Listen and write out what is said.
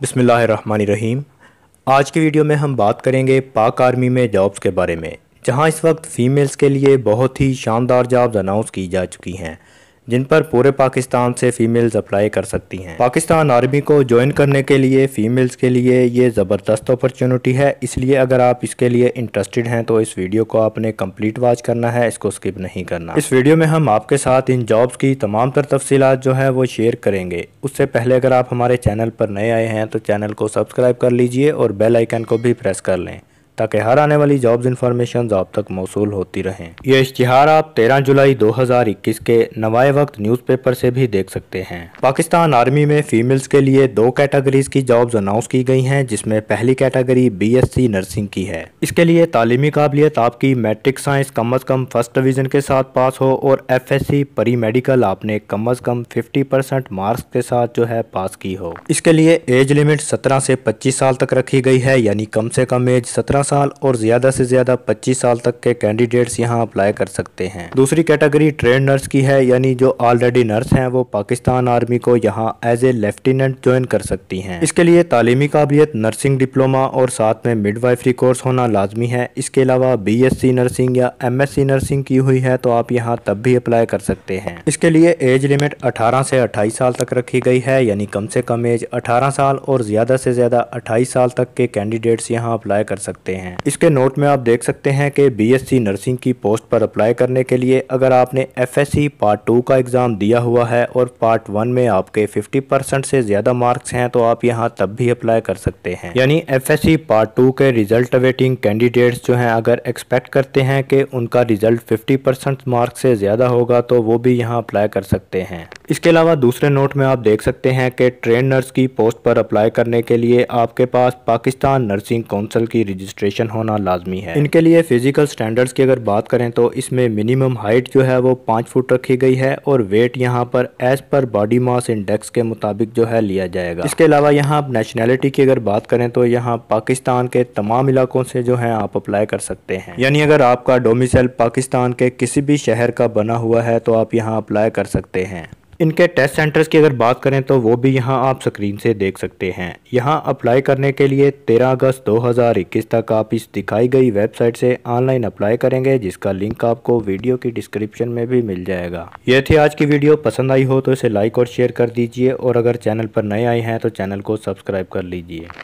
बिसमीम आज की वीडियो में हम बात करेंगे पाक आर्मी में जॉब्स के बारे में जहां इस वक्त फ़ीमेल्स के लिए बहुत ही शानदार जॉब्स अनाउंस की जा चुकी हैं जिन पर पूरे पाकिस्तान से फीमेल्स अप्लाई कर सकती हैं पाकिस्तान आर्मी को ज्वाइन करने के लिए फीमेल्स के लिए ये ज़बरदस्त अपॉर्चुनिटी है इसलिए अगर आप इसके लिए इंटरेस्टेड हैं तो इस वीडियो को आपने कंप्लीट वॉच करना है इसको स्किप नहीं करना इस वीडियो में हम आपके साथ इन जॉब्स की तमाम तर तफसीत जो है वो शेयर करेंगे उससे पहले अगर आप हमारे चैनल पर नए आए हैं तो चैनल को सब्सक्राइब कर लीजिए और बेल आइकन को भी प्रेस कर लें ताकि हर आने वाली जॉब्स इन्फॉर्मेशन आप तक मौसू होती रहें यह इश्तिहार आप तेरह जुलाई 2021 के नवाए वक्त न्यूज़पेपर से भी देख सकते हैं पाकिस्तान आर्मी में फीमेल्स के लिए दो कैटेगरीज की जॉब्स अनाउंस की गई हैं जिसमें पहली कैटेगरी बीएससी नर्सिंग की है इसके लिए तालीमी काबिलियत आपकी मेट्रिक साइंस कम अज़ कम फर्स्ट डिवीज़न के साथ पास हो और एफ एस सी परी मेडिकल आपने कम अज़ कम फिफ्टी परसेंट मार्क्स के साथ जो है पास की हो इसके लिए एज लिमिट सत्रह से पच्चीस साल तक रखी गई है यानी कम से कम एज सत्रह साल और ज़्यादा से ज़्यादा 25 साल तक के कैंडिडेट्स यहां अप्लाई कर सकते हैं दूसरी कैटेगरी ट्रेन नर्स की है यानी जो ऑलरेडी नर्स हैं वो पाकिस्तान आर्मी को यहाँ एज ए लेफ्टिनेंट ज्वाइन कर सकती हैं इसके लिए तालीमी काबिलियत नर्सिंग डिप्लोमा और साथ में मिडवाइफरी कोर्स होना लाजमी है इसके अलावा बी नर्सिंग या एम नर्सिंग की हुई है तो आप यहाँ तब भी अप्लाई कर सकते हैं इसके लिए एज लिमिट अठारह से अट्ठाईस साल तक रखी गई है यानी कम से कम एज अठारह साल और ज़्यादा से ज़्यादा अट्ठाईस साल तक के कैंडिडेट्स यहाँ अप्लाई कर सकते हैं सकते हैं इसके नोट में आप देख सकते हैं कि बीएससी नर्सिंग की पोस्ट पर अप्लाई करने के लिए अगर आपने एफएससी पार्ट टू का एग्ज़ाम दिया हुआ है और पार्ट वन में आपके फिफ्टी परसेंट से ज़्यादा मार्क्स हैं तो आप यहां तब भी अप्लाई कर सकते हैं यानी एफ पार्ट टू के रिजल्ट अवेटिंग कैंडिडेट्स जो हैं अगर एक्सपेक्ट करते हैं कि उनका रिजल्ट फिफ्टी मार्क्स से ज़्यादा होगा तो वो भी यहाँ अप्लाई कर सकते हैं इसके अलावा दूसरे नोट में आप देख सकते हैं कि ट्रेन नर्स की पोस्ट पर अप्लाई करने के लिए आपके पास पाकिस्तान नर्सिंग काउंसिल की रजिस्ट्रेशन रजिस्ट्रेशन होना लाजमी है इनके लिए फिजिकल स्टैंडर्ड्स की अगर बात करें तो इसमें मिनिमम हाइट जो है वो पाँच फुट रखी गई है और वेट यहाँ पर as per body mass index के मुताबिक जो है लिया जाएगा इसके अलावा यहाँ आप नेशनैलिटी की अगर बात करें तो यहाँ पाकिस्तान के तमाम इलाकों से जो है आप अप्लाई कर सकते हैं यानी अगर आपका डोमिसल पाकिस्तान के किसी भी शहर का बना हुआ है तो आप यहाँ अप्लाई कर सकते हैं इनके टेस्ट सेंटर्स की अगर बात करें तो वो भी यहाँ आप स्क्रीन से देख सकते हैं यहाँ अप्लाई करने के लिए 13 अगस्त 2021 तक आप इस दिखाई गई वेबसाइट से ऑनलाइन अप्लाई करेंगे जिसका लिंक आपको वीडियो की डिस्क्रिप्शन में भी मिल जाएगा ये थी आज की वीडियो पसंद आई हो तो इसे लाइक और शेयर कर दीजिए और अगर चैनल पर नए आए हैं तो चैनल को सब्सक्राइब कर लीजिए